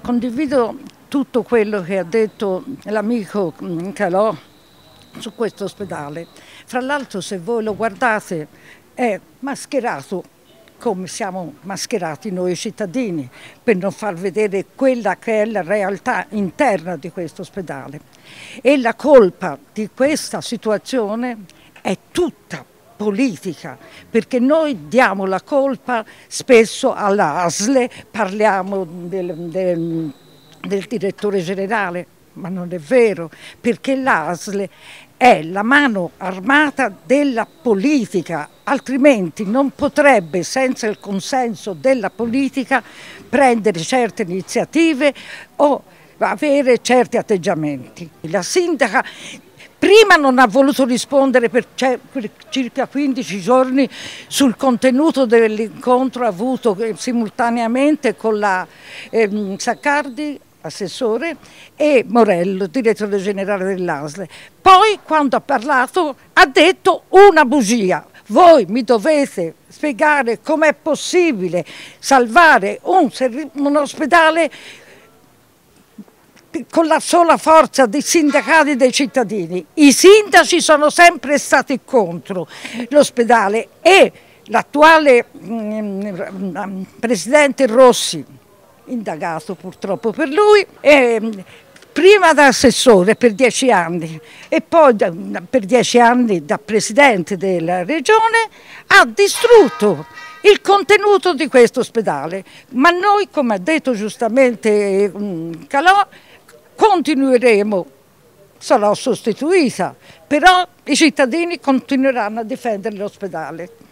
Condivido tutto quello che ha detto l'amico mm, Calò su questo ospedale. Fra l'altro se voi lo guardate è mascherato come siamo mascherati noi cittadini per non far vedere quella che è la realtà interna di questo ospedale. E la colpa di questa situazione è tutta politica, perché noi diamo la colpa spesso all'ASLE, parliamo del, del, del direttore generale, ma non è vero, perché l'ASLE è la mano armata della politica, altrimenti non potrebbe senza il consenso della politica prendere certe iniziative o avere certi atteggiamenti. La sindaca prima non ha voluto rispondere per, circa 15 giorni sul contenuto dell'incontro avuto eh, simultaneamente con la eh, Saccardi assessore, e Morello, direttore generale dell'ASLE. Poi, quando ha parlato, ha detto una bugia. Voi mi dovete spiegare com'è possibile salvare un, un ospedale con la sola forza dei sindacati e dei cittadini. I sindaci sono sempre stati contro l'ospedale e l'attuale mm, mm, presidente Rossi, indagato purtroppo per lui, mm, prima da assessore per dieci anni e poi per dieci anni da presidente della regione, ha distrutto il contenuto di questo ospedale. Ma noi, come ha detto giustamente Calò, continueremo, sarò sostituita, però i cittadini continueranno a difendere l'ospedale.